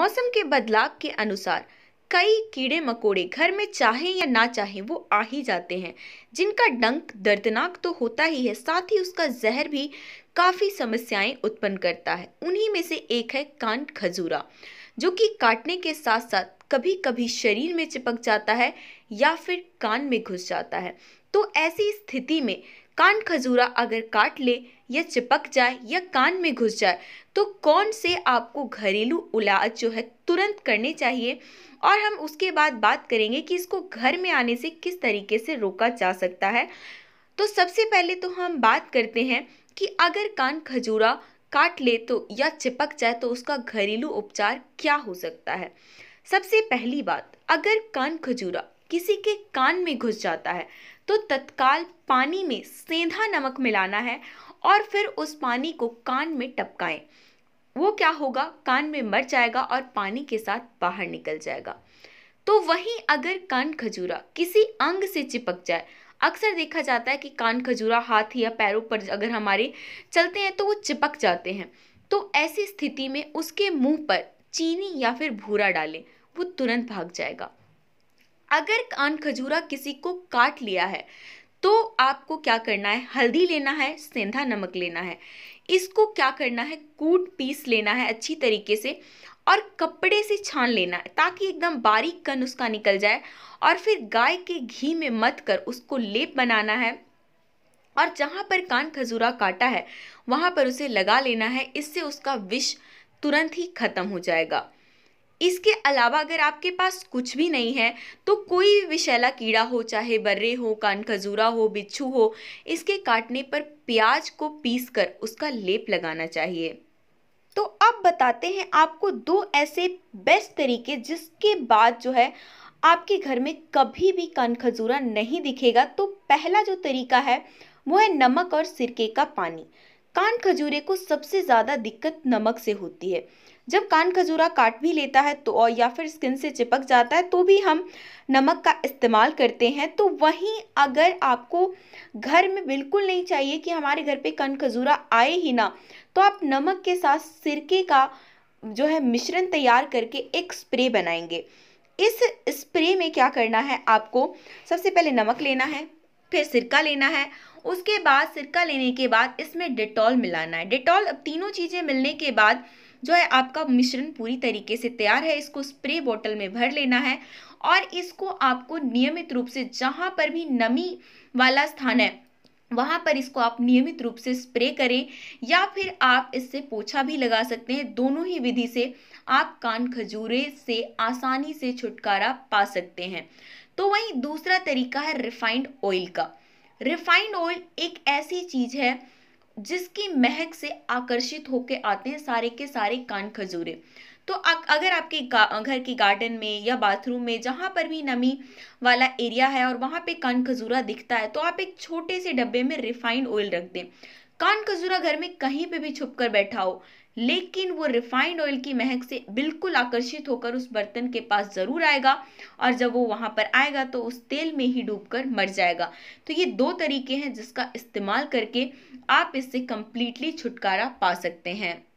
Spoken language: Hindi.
मौसम के बदलाव के अनुसार कई कीड़े मकोड़े घर में चाहे या ना चाहे वो आ ही जाते हैं जिनका डंक दर्दनाक तो होता ही है साथ ही उसका जहर भी काफ़ी समस्याएं उत्पन्न करता है उन्हीं में से एक है कान खजूरा जो कि काटने के साथ साथ कभी कभी शरीर में चिपक जाता है या फिर कान में घुस जाता है तो ऐसी स्थिति में कान खजूरा अगर काट ले या चिपक जाए या कान में घुस जाए तो कौन से आपको घरेलू इलाज जो है तुरंत करने चाहिए और हम उसके बाद बात करेंगे कि इसको घर में आने से किस तरीके से रोका जा सकता है तो सबसे पहले तो हम बात करते हैं कि अगर कान खजूरा काट ले तो या चिपक जाए तो उसका घरेलू उपचार क्या हो सकता है सबसे पहली बात अगर कान खजूरा किसी के कान में घुस जाता है तो तत्काल पानी में सेंधा नमक मिलाना है और फिर उस पानी को कान में टपकाएं वो क्या होगा कान में मर जाएगा और पानी के साथ बाहर निकल जाएगा तो वहीं अगर कान खजूरा किसी अंग से चिपक जाए अक्सर देखा जाता है कि कान खजूरा हाथ या पैरों पर अगर हमारे चलते हैं तो वो चिपक जाते हैं तो ऐसी स्थिति में उसके मुंह पर चीनी या फिर भूरा डालें वो तुरंत भाग जाएगा अगर कान खजूरा किसी को काट लिया है तो आपको क्या करना है हल्दी लेना है सेंधा नमक लेना है इसको क्या करना है कूट पीस लेना है अच्छी तरीके से और कपड़े से छान लेना है ताकि एकदम बारीक कन उसका निकल जाए और फिर गाय के घी में मत कर उसको लेप बनाना है और जहाँ पर कान खजूरा काटा है वहाँ पर उसे लगा लेना है इससे उसका विष तुरंत ही खत्म हो जाएगा इसके अलावा अगर आपके पास कुछ भी नहीं है तो कोई विषैला कीड़ा हो चाहे बर्रे हो कान खजूरा हो बिच्छू हो इसके काटने पर प्याज को पीस कर उसका लेप लगाना चाहिए तो अब बताते हैं आपको दो ऐसे बेस्ट तरीके जिसके बाद जो है आपके घर में कभी भी कान खजूरा नहीं दिखेगा तो पहला जो तरीका है वो है नमक और सिरके का पानी कान खजूरे को सबसे ज़्यादा दिक्कत नमक से होती है जब कान खजूरा काट भी लेता है तो और या फिर स्किन से चिपक जाता है तो भी हम नमक का इस्तेमाल करते हैं तो वहीं अगर आपको घर में बिल्कुल नहीं चाहिए कि हमारे घर पे कान खजूरा आए ही ना तो आप नमक के साथ सिरके का जो है मिश्रण तैयार करके एक स्प्रे बनाएंगे इस स्प्रे में क्या करना है आपको सबसे पहले नमक लेना है फिर सिरका लेना है उसके बाद सिरका लेने के बाद इसमें डिटॉल मिलाना है डिटॉल अब तीनों चीज़ें मिलने के बाद जो है आपका मिश्रण पूरी तरीके से तैयार है इसको स्प्रे बोतल में भर लेना है और इसको आपको नियमित रूप से जहाँ पर भी नमी वाला स्थान है वहाँ पर इसको आप नियमित रूप से स्प्रे करें या फिर आप इससे पोछा भी लगा सकते हैं दोनों ही विधि से आप कान खजूरे से आसानी से छुटकारा पा सकते हैं तो वहीं दूसरा तरीका है रिफाइंड ऑयल का रिफाइंड ऑयल एक ऐसी चीज है जिसकी महक से आकर्षित होके आते हैं सारे के सारे कान खजूरे तो अगर आपके घर के गार्डन में या बाथरूम में जहाँ पर भी नमी वाला एरिया है और वहाँ पे कान खजूरा दिखता है तो आप एक छोटे से डब्बे में रिफाइंड ऑयल रख दें कान खजूरा घर में कहीं पे भी छुप कर बैठा हो लेकिन वो रिफाइंड ऑयल की महक से बिल्कुल आकर्षित होकर उस बर्तन के पास ज़रूर आएगा और जब वो वहाँ पर आएगा तो उस तेल में ही डूबकर मर जाएगा तो ये दो तरीके हैं जिसका इस्तेमाल करके आप इससे कम्प्लीटली छुटकारा पा सकते हैं